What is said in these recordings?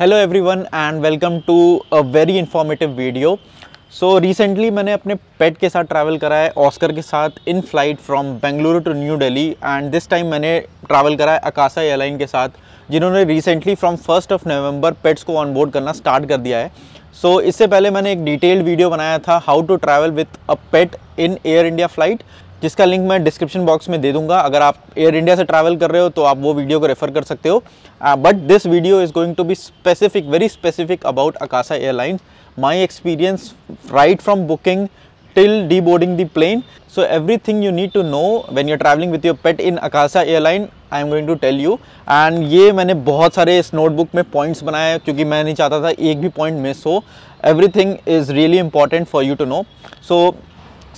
Hello everyone and welcome to a very informative video so recently मैंने अपने पेट के साथ ट्रैवल करा है ऑस्कर के साथ in flight from Bengaluru to New Delhi and this time मैंने ट्रैवल करा है अकासा एयरलाइन के साथ जिन्होंने recently from first of November pets को ऑनबोर्ड करना स्टार्ट कर दिया है सो so, इससे पहले मैंने एक डिटेल्ड वीडियो बनाया था how to travel with a pet in Air India flight जिसका लिंक मैं डिस्क्रिप्शन बॉक्स में दे दूंगा अगर आप एयर इंडिया से ट्रैवल कर रहे हो तो आप वो वीडियो को रेफर कर सकते हो but this video is going to be specific very specific about Akasa airlines my experience right from booking till the boarding the plane so everything you need to know when you're travelling with your pet in Akasa airline I am going to tell you and ये मैंने बहुत सारे इस notebook में points बनाए क्योंकि मैं नहीं चाहता था एक भी पॉइंट मिस हो everything is really important for you to know so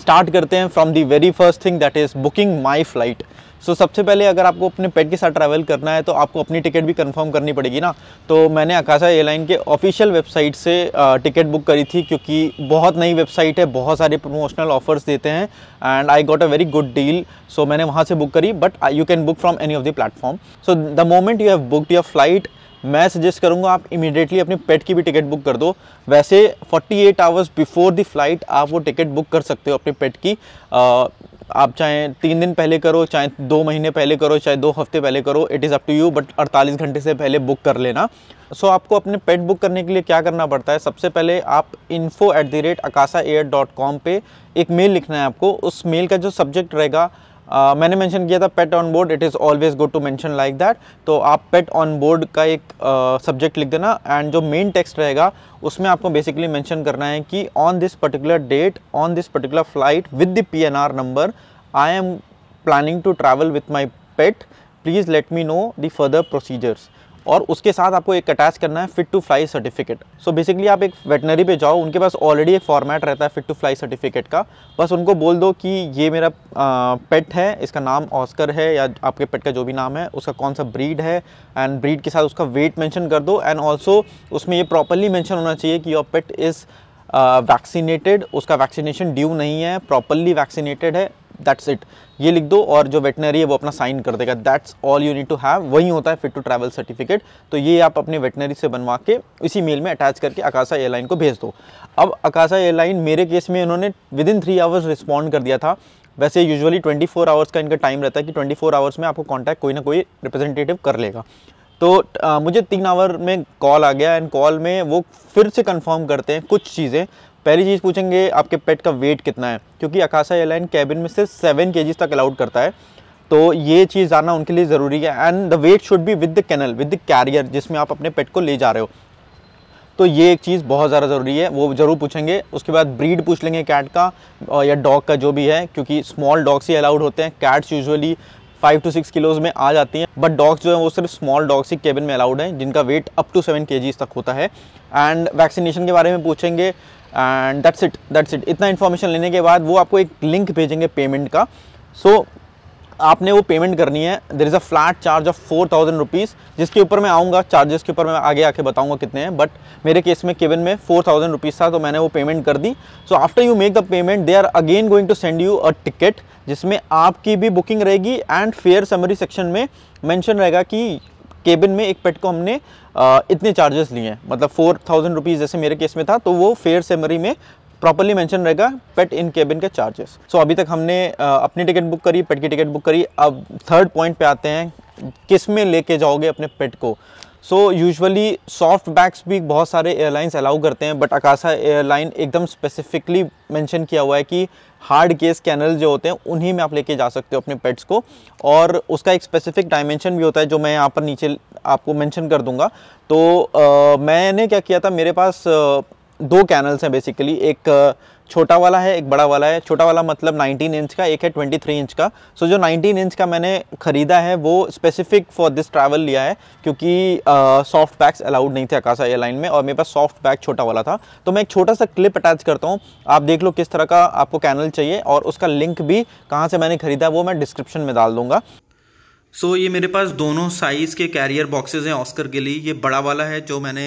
start करते हैं from the very first thing that is booking my flight so so, सबसे पहले अगर आपको अपने पेट के साथ ट्रैवल करना है तो आपको अपनी टिकट भी कंफर्म करनी पड़ेगी ना तो मैंने आकाशा एयरलाइन के ऑफिशियल वेबसाइट से टिकट बुक करी थी क्योंकि बहुत नई वेबसाइट है बहुत सारे प्रमोशनल ऑफर्स देते हैं and I got a very good deal so मैंने वहाँ से बुक करी but you can book from any of the platform so the moment you have booked your flight मैं सजेस्ट करूँगा आप इमीडिएटली अपने पेट की भी टिकट बुक कर दो वैसे 48 eight hours before the flight आप वो टिकट बुक कर सकते हो अपने पेट की आ, आप चाहे तीन दिन पहले करो चाहे दो महीने पहले करो चाहे दो हफ्ते पहले करो it is up to you but 48 घंटे से पहले बुक कर लेना सो so, आपको अपने पेट बुक करने के लिए क्या करना पड़ता है सबसे पहले आप info at the rate Akasa air dot com पर एक मेल लिखना है आपको उस मेल का जो सब्जेक्ट रहेगा मैंने मेंशन किया था pet on board it is always good to mention like that तो आप पेट ऑन बोर्ड का एक सब्जेक्ट uh, लिख देना एंड जो मेन टेक्स्ट रहेगा उसमें आपको बेसिकली मेंशन करना है कि on this particular date on this particular flight with the P N R number I am planning to travel with my pet please let me know the further procedures और उसके साथ आपको एक attach करना है fit to fly certificate so basically आप एक veterinary पे जाओ उनके पास ऑलरेडी एक फॉर्मेट रहता है फिट टू फ्लाई सर्टिफिकेट का बस उनको बोल दो कि ये मेरा पेट है इसका नाम ऑस्कर है या आपके पेट का जो भी नाम है उसका कौन सा ब्रीड है एंड ब्रीड के साथ उसका वेट मैंशन कर दो एंड ऑल्सो उसमें ये प्रॉपरली मैंशन होना चाहिए कि योर पेट इज़ वैक्सीनेटेड उसका वैक्सीनेशन ड्यू नहीं है प्रॉपरली वैक्सीनेटेड है दैट्स इट ये लिख दो और जो वेटनरी है वो अपना साइन कर देगा that's all you need to have वही होता है फिट टू ट्रैवल सर्टिफिकेट तो ये आप अपने वेटनरी से बनवा के इसी मेल में अटैच करके अकाशा एयरलाइन को भेज दो अब अकाशा एयरलाइन मेरे केस में इन्होंने within three hours respond कर दिया था वैसे यूजुअली 24 आवर्स का इनका टाइम रहता है कि 24 आवर्स में आपको कांटेक्ट कोई ना कोई रिप्रेजेंटेटिव कर लेगा तो आ, मुझे तीन आवर में कॉल आ गया एंड कॉल में वो फिर से कंफर्म करते हैं कुछ चीज़ें पहली चीज़ पूछेंगे आपके पेट का वेट कितना है क्योंकि अकाशा एयरलाइन कैबिन में सिर्फ सेवन के तक अलाउड करता है तो ये चीज़ जानना उनके लिए ज़रूरी है and the vet should be with the kennel with the carrier जिसमें आप अपने पेट को ले जा रहे हो तो ये एक चीज़ बहुत ज़्यादा ज़रूरी है वो ज़रूर पूछेंगे उसके बाद ब्रीड पूछ लेंगे कैट का या डॉग का जो भी है क्योंकि स्मॉल डॉग्स ही अलाउड होते हैं cats usually five to six kilos में आ जाती हैं बट डॉग्स जो हैं वो सिर्फ स्मॉल डॉग्स ही केबिन में अलाउड हैं जिनका वेट अप टू सेवन के तक होता है एंड वैक्सीनेशन के बारे में पूछेंगे and that's it that's it इतना इन्फॉर्मेशन लेने के बाद वो आपको एक लिंक भेजेंगे पेमेंट का सो so, आपने वो पेमेंट करनी है there is a flat charge of four thousand rupees जिसके ऊपर मैं आऊँगा चार्जेस के ऊपर मैं आगे आके बताऊँगा कितने हैं बट मेरे केस में केवन में फोर थाउजेंड रुपीज़ था तो मैंने वो पेमेंट कर दी so after you make the payment they are again going to send you a ticket जिसमें आपकी भी बुकिंग रहेगी एंड फेयर समरी सेक्शन में मैंशन रहेगा कि केबिन में एक पेट को हमने आ, इतने चार्जेस लिए हैं मतलब फोर थाउजेंड रुपीज़ जैसे मेरे केस में था तो वो फेयर सेमरी में प्रॉपरली मेंशन रहेगा पेट इन केबिन के चार्जेस सो so, अभी तक हमने आ, अपनी टिकट बुक करी पेट की टिकट बुक करी अब थर्ड पॉइंट पे आते हैं किस में लेके जाओगे अपने पेट को सो यूजुअली सॉफ्ट बैग्स भी बहुत सारे एयरलाइंस अलाउ करते हैं बट अकाशा एयरलाइन एकदम स्पेसिफिकली मेंशन किया हुआ है कि हार्ड केस कैनल जो होते हैं उन्हीं में आप लेके जा सकते हो अपने पेट्स को और उसका एक स्पेसिफिक डायमेंशन भी होता है जो मैं यहाँ पर नीचे आपको मैंशन कर दूंगा तो आ, मैंने क्या किया था मेरे पास आ, दो कैनल्स हैं बेसिकली एक आ, छोटा वाला है एक बड़ा वाला है छोटा वाला मतलब 19 इंच का एक है 23 इंच का सो so, जो 19 इंच का मैंने ख़रीदा है वो स्पेसिफिक फॉर दिस ट्रैवल लिया है क्योंकि सॉफ्ट uh, बैग्स अलाउड नहीं थे अकाशा एयरलाइन में और मेरे पास सॉफ्ट बैग छोटा वाला था तो मैं एक छोटा सा क्लिप अटैच करता हूँ आप देख लो किस तरह का आपको कैनल चाहिए और उसका लिंक भी कहाँ से मैंने ख़रीदा वो मैं डिस्क्रिप्शन में डाल दूँगा सो so, ये मेरे पास दोनों साइज़ के कैरियर बॉक्सेस हैं ऑस्कर के लिए ये बड़ा वाला है जो मैंने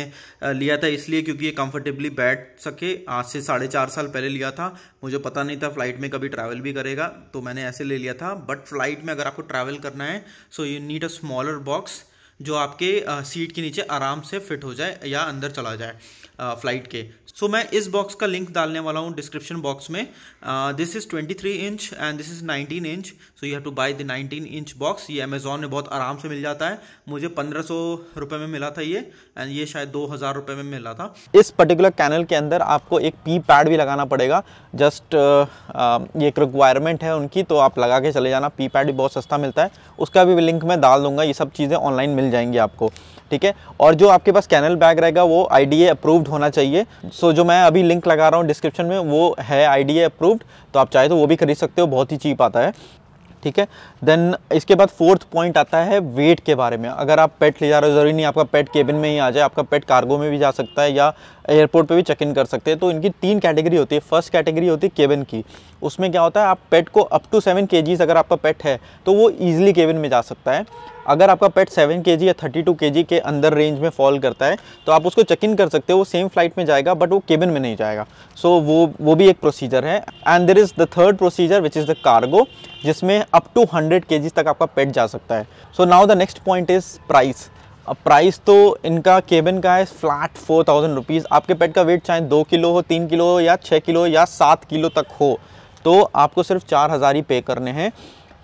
लिया था इसलिए क्योंकि ये कंफर्टेबली बैठ सके आज से साढ़े चार साल पहले लिया था मुझे पता नहीं था फ्लाइट में कभी ट्रैवल भी करेगा तो मैंने ऐसे ले लिया था बट फ्लाइट में अगर आपको ट्रैवल करना है so you need a smaller box जो आपके सीट के नीचे आराम से फिट हो जाए या अंदर चला जाए फ़्लाइट के सो so, मैं इस बॉक्स का लिंक डालने वाला हूँ डिस्क्रिप्शन बॉक्स में this is 23 inch and this is 19 inch so you have to buy the 19 inch box ये अमेज़ोन में बहुत आराम से मिल जाता है मुझे पंद्रह सौ रुपये में मिला था ये एंड ये शायद दो हज़ार रुपये में मिला था इस पर्टिकुलर कैनल के अंदर आपको एक पी पैड भी लगाना पड़ेगा जस्ट ये एक रिक्वायरमेंट है उनकी तो आप लगा के चले जाना पी पैड भी बहुत सस्ता मिलता है उसका भी लिंक मैं डाल दूंगा ये सब चीज़ें ऑनलाइन मिल जाएंगी आपको ठीक है और जो आपके पास कैनल बैग रहेगा वो आई अप्रूव्ड होना चाहिए सो जो मैं अभी लिंक लगा रहा हूँ डिस्क्रिप्शन में वो है आई अप्रूव्ड तो आप चाहे तो वो भी खरीद सकते हो बहुत ही चीप आता है ठीक है देन इसके बाद फोर्थ पॉइंट आता है वेट के बारे में अगर आप पेट ले जा रहे हो ज़रूरी नहीं आपका पेट केबिन में ही आ जाए आपका पेट कार्गो में भी जा सकता है या एयरपोर्ट पे भी चेक इन कर सकते हैं तो इनकी तीन कैटेगरी होती है फर्स्ट कैटेगरी होती है केबिन की उसमें क्या होता है आप पेट को अप टू सेवन के अगर आपका पेट है तो वो ईजिली केबिन में जा सकता है अगर आपका पेट सेवन के या थर्टी टू के अंदर रेंज में फॉल करता है तो आप उसको चेक इन कर सकते हो वो सेम फ्लाइट में जाएगा बट वो केबिन में नहीं जाएगा सो so, वो वो भी एक प्रोसीजर है and there is the third procedure which is the cargo जिसमें अप टू हंड्रेड के तक आपका पेट जा सकता है so now the next point is price अब प्राइस तो इनका केबिन का है फ्लैट फोर थाउजेंड रुपीज़ आपके पेट का वेट चाहे दो किलो हो तीन किलो हो या छः किलो या सात किलो तक हो तो आपको सिर्फ चार हज़ार ही पे करने हैं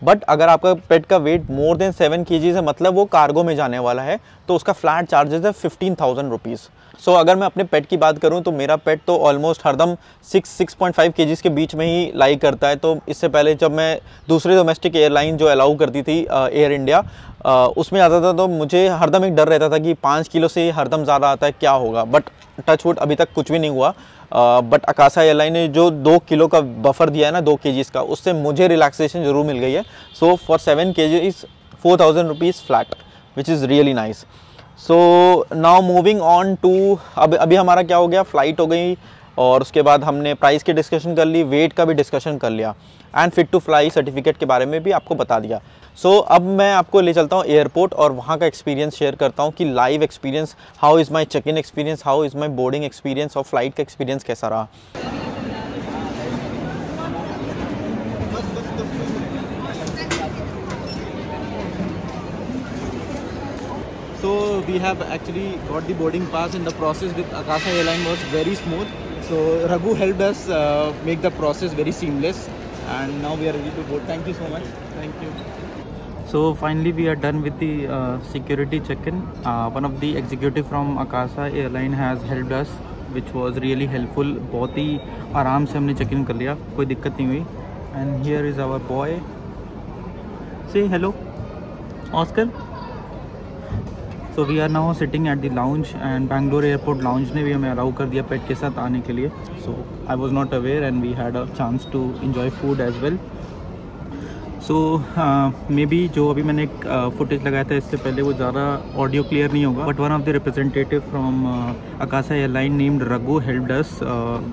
बट अगर आपका पेट का वेट मोर देन सेवन के है मतलब वो कार्गो में जाने वाला है तो उसका फ्लैट चार्जेस है fifteen thousand rupees so so, अगर मैं अपने पेट की बात करूं तो मेरा पेट तो ऑलमोस्ट हरदम सिक्स सिक्स पॉइंट फाइव के के बीच में ही लाई करता है तो इससे पहले जब मैं दूसरे डोमेस्टिक एयरलाइन जो अलाउ करती थी एयर इंडिया उसमें आता था तो मुझे हरदम एक डर रहता था कि पाँच किलो से हरदम ज़्यादा आता है क्या होगा बट टचवुड अभी तक कुछ भी नहीं हुआ बट अकाशा एयरलाइन ने जो दो किलो का बफर दिया है ना दो के का उससे मुझे रिलैक्सेशन ज़रूर मिल गई है सो for seven K G four thousand rupees flat which is really nice so now moving on to अब अभी हमारा क्या हो गया फ़्लाइट हो गई और उसके बाद हमने प्राइस की डिस्कशन कर ली वेट का भी डिस्कशन कर लिया and fit to fly certificate के बारे में भी आपको बता दिया सो so, अब मैं आपको ले चलता हूँ एयरपोर्ट और वहाँ का एक्सपीरियंस शेयर करता हूँ कि live experience how is my check in experience how is my boarding experience और फ्लाइट का एक्सपीरियंस कैसा रहा we have actually got the boarding pass and the process with Akasa Airline was very smooth. So Raghu helped us uh, make the process very seamless and now we are ready to board. Thank you so much. Thank you. So finally we are done with the uh, security check-in. Uh, one of the executive from Akasa Airline has helped us which was really helpful. बहुत ही आराम स हमने check-in kar liya. Koi दिक्कत nahi hui. And here is our boy. Say hello, Oscar. So we are now sitting at the lounge and Bangalore airport lounge ने भी हमें allow कर दिया पेट के साथ आने के लिए so I was not aware and we had a chance to enjoy food as well so maybe जो अभी मैंने एक फुटेज लगाया था इससे पहले वो ज़्यादा ऑडियो क्लियर नहीं होगा but one of the representative from Akasa airline named Raghu helped us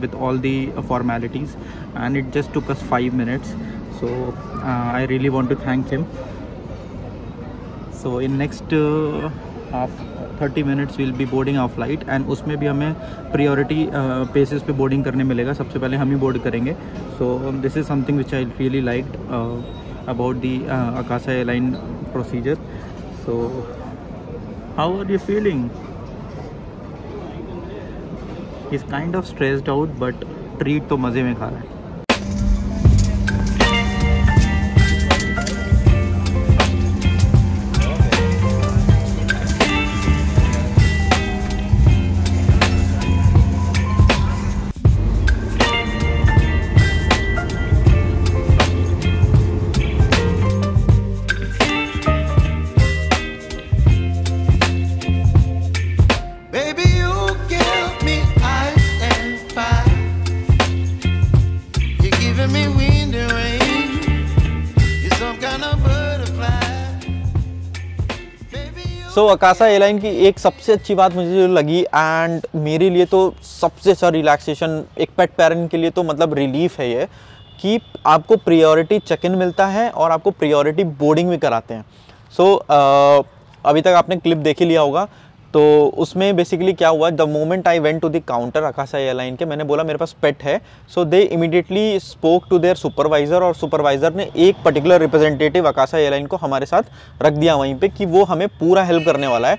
with all the formalities and it just took us five minutes so uh, i really want to thank him so in next uh of thirty minutes will be boarding of flight and उसमें भी हमें priority basis uh, पे boarding करने मिलेगा सबसे पहले हम ही बोर्ड करेंगे so this is something which I really like about the Akasa airline procedure so how are you feeling is kind of stressed out but treat तो मज़े में खा रहा है अकाशा एयरलाइन की एक सबसे अच्छी बात मुझे जो लगी एंड मेरे लिए तो सबसे अच्छा रिलैक्सेशन एक पेट पेरेंट के लिए तो मतलब रिलीफ है ये कि आपको प्रियोरिटी चेक इन मिलता है और आपको प्रियोरिटी बोर्डिंग भी कराते हैं सो so, अभी तक आपने क्लिप देख ही लिया होगा तो उसमें बेसिकली क्या हुआ the moment I went to the counter Akasa airline के मैंने बोला मेरे पास पेट है so they immediately spoke to their supervisor और सुपरवाइज़र ने एक पर्टिकुलर रिप्रेजेंटेटिव आकाशा एयरलाइन को हमारे साथ रख दिया वहीं पे कि वो हमें पूरा हेल्प करने वाला है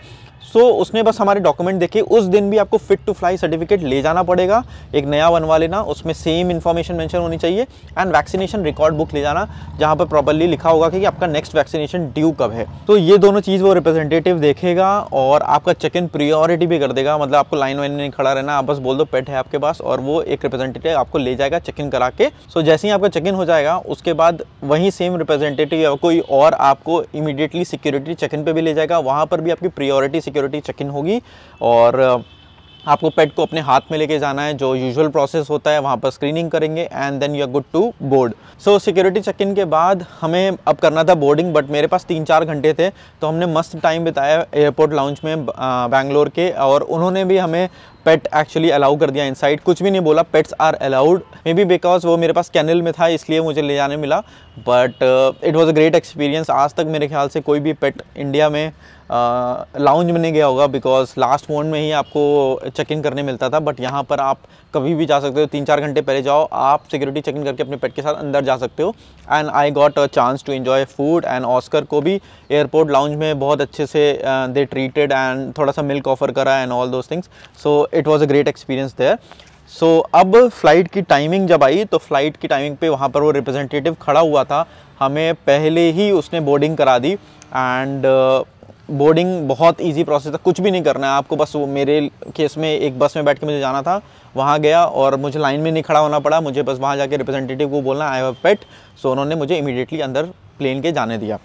सो so, उसने बस हमारे डॉक्यूमेंट देखे उस दिन भी आपको फिट टू फ्लाई सर्टिफिकेट ले जाना पड़ेगा एक नया बनवा लेना उसमें सेम इन्फॉर्मेशन मेंशन होनी चाहिए एंड वैक्सीनेशन रिकॉर्ड बुक ले जाना जहाँ पर प्रॉपरली लिखा होगा कि आपका नेक्स्ट वैक्सीनेशन ड्यू कब है तो ये दोनों चीज़ वो रिप्रेजेंटेटिव देखेगा और आपका चेक इन प्रियोरिटी भी कर देगा मतलब आपको लाइन वाइन नहीं खड़ा रहना आप बस बोल दो पेट है आपके पास और वो एक रिप्रेजेंटेटिव आपको ले जाएगा चेक इन करा के सो जैसे ही आपका चेक इन हो जाएगा उसके बाद वही सेम रिप्रेजेंटेटिव या कोई और आपको इमीडिएटली सिक्योरिटी चेक इन पर भी ले जाएगा वहाँ पर भी आपकी प्रियोरिटी सिक्योरिटी चेक इन होगी और आपको पेट को अपने हाथ में लेके जाना है जो यूजुअल प्रोसेस होता है वहाँ पर स्क्रीनिंग करेंगे and then you are good to board so security check in के बाद हमें अब करना था बोर्डिंग बट मेरे पास तीन चार घंटे थे तो हमने मस्त टाइम बिताया एयरपोर्ट लाउंज में बैंगलोर के और उन्होंने भी हमें पेट एक्चुअली अलाउ कर दिया इनसाइड कुछ भी नहीं बोला pets are allowed maybe because वो मेरे पास कैनल में था इसलिए मुझे ले जाने मिला but it was a great experience आज तक मेरे ख्याल से कोई भी पेट इंडिया में लाउंज में नहीं गया होगा बिकॉज लास्ट मोड में ही आपको चेक इन करने मिलता था बट यहाँ पर आप कभी भी जा सकते हो तीन चार घंटे पहले जाओ आप सिक्योरिटी चेक इन करके अपने पेट के साथ अंदर जा सकते हो and I got a chance to enjoy food and Oscar को भी एयरपोर्ट लाउंज में बहुत अच्छे से दे ट्रीटेड एंड थोड़ा सा मिल्क ऑफर करा and all those things so it was a great experience there so so, अब फ़्लाइट की टाइमिंग जब आई तो फ़्लाइट की टाइमिंग पे वहाँ पर वो रिप्रेजेंटेटिव खड़ा हुआ था हमें पहले ही उसने बोर्डिंग करा दी एंड uh, बोर्डिंग बहुत इजी प्रोसेस था कुछ भी नहीं करना है आपको बस वो मेरे केस में एक बस में बैठ के मुझे जाना था वहाँ गया और मुझे लाइन में नहीं खड़ा होना पड़ा मुझे बस वहाँ जाके रिप्रेजेंटेटिव को बोलना आई हैव पेट सो उन्होंने मुझे इमीडिएटली अंदर प्लेन के जाने दिया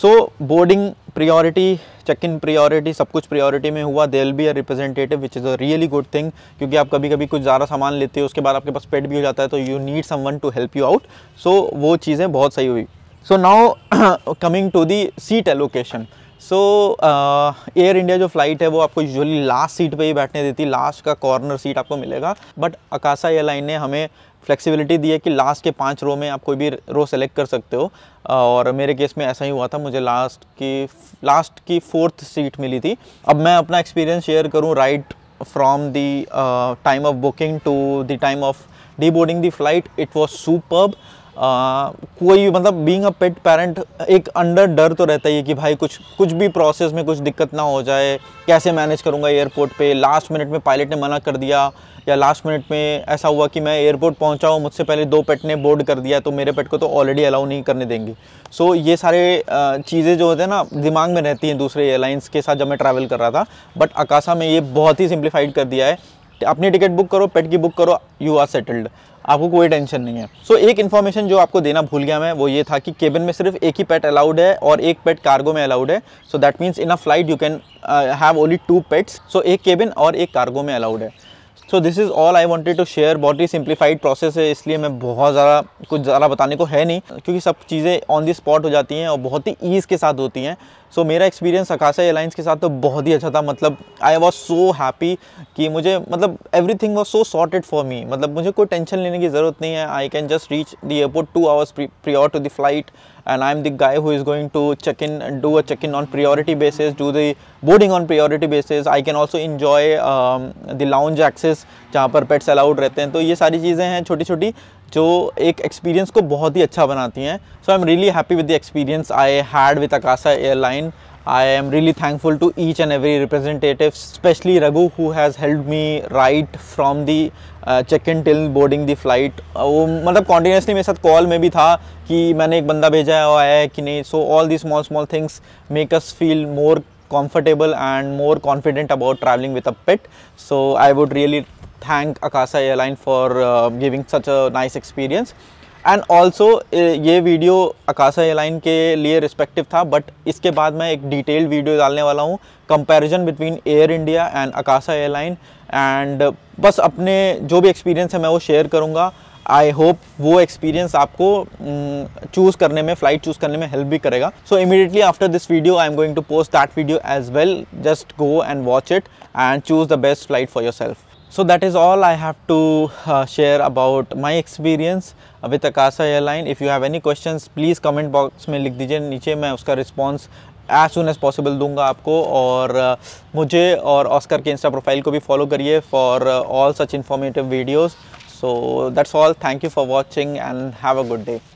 so boarding priority check in priority सब कुछ प्रियोरिटी में हुआ there be a representative which is a really good thing क्योंकि आप कभी कभी कुछ ज़्यादा सामान लेते हो उसके बाद आपके पास पेट भी हो जाता है तो you need someone to help you out so वो चीज़ें बहुत सही हुई so now coming to the seat allocation so Air India जो फ्लाइट है वो आपको यूजुअली लास्ट सीट पे ही बैठने देती लास्ट का कॉर्नर सीट आपको मिलेगा बट अकाशा एयरलाइन ने हमें फ्लेक्सिबिलिटी दी है कि लास्ट के पाँच रो में आप कोई भी रो सेलेक्ट कर सकते हो uh, और मेरे केस में ऐसा ही हुआ था मुझे लास्ट की लास्ट की फोर्थ सीट मिली थी अब मैं अपना एक्सपीरियंस शेयर करूँ right from the time of booking to the time of deboarding the flight it was superb आ, कोई मतलब बीइंग अ पेट पेरेंट एक अंडर डर तो रहता ही है कि भाई कुछ कुछ भी प्रोसेस में कुछ दिक्कत ना हो जाए कैसे मैनेज करूँगा एयरपोर्ट पे लास्ट मिनट में पायलट ने मना कर दिया या लास्ट मिनट में ऐसा हुआ कि मैं एयरपोर्ट पहुँचा हूँ मुझसे पहले दो पेट ने बोर्ड कर दिया तो मेरे पेट को तो ऑलरेडी अलाउ नहीं करने देंगे सो so, ये सारे चीज़ें जो होते हैं ना दिमाग में रहती हैं दूसरे एयरलाइंस के साथ जब मैं ट्रैवल कर रहा था बट अकाशा में ये बहुत ही सिंप्लीफाइड कर दिया है अपनी टिकट बुक करो पेट की बुक करो यू आर सेटल्ड आपको कोई टेंशन नहीं है सो so, एक इन्फॉर्मेशन जो आपको देना भूल गया मैं वो ये था कि केबिन में सिर्फ एक ही पेट अलाउड है और एक पेट कार्गो में अलाउड है so that means in a flight you can have only two pets so एक केबिन और एक कार्गो में अलाउड है so this is all I wanted to share बहुत ही सिंप्लीफाइड प्रोसेस है इसलिए मैं बहुत ज़्यादा कुछ ज़्यादा बताने को है नहीं क्योंकि सब चीज़ें ऑन दी स्पॉट हो जाती हैं और बहुत ही ईज़ के साथ होती हैं सो so, मेरा एक्सपीरियंस अकाशा एयरलाइंस के साथ तो बहुत ही अच्छा था मतलब आई वॉज सो हैप्पी कि मुझे मतलब everything was so sorted for me मतलब मुझे कोई टेंशन लेने की ज़रूरत नहीं है I can just reach the airport two hours prior to the flight and I am the guy who is going to check in do a check in on priority basis do the boarding on priority basis I can also enjoy the the access um, जहाँ पर pets allowed रहते हैं तो ये सारी चीज़ें हैं छोटी छोटी जो एक एक्सपीरियंस को बहुत ही अच्छा बनाती हैं so I am really happy with the experience I had with Akasa airline I am really thankful to each and every representative specially Raghu who has help me right from the check in till boarding the flight वो मतलब continuously मेरे साथ call में भी था कि मैंने एक बंदा भेजा है वो आया है कि नहीं so all the small small things make us feel more comfortable and more confident about travelling with a pet so I would really thank Akasa airline for giving such a nice experience and also ये video Akasa airline के लिए respective था but इसके बाद मैं एक detailed video डालने वाला हूँ comparison between Air India and Akasa airline and बस अपने जो भी एक्सपीरियंस है मैं वो शेयर करूँगा आई होप वो एक्सपीरियंस आपको चूज़ mm, करने में फ़्लाइट चूज़ करने में हेल्प भी करेगा so immediately after this video I am going to post that video as well just go and watch it and choose the best flight for yourself so that is all i have to uh, share about my experience with akasa airline if you have any questions please comment box mein likh dijiye niche main uska response as soon as possible दूंगा आपको और मुझे और Oscar के Insta profile को भी follow करिए for all such informative videos so that's all thank you for watching and have a good day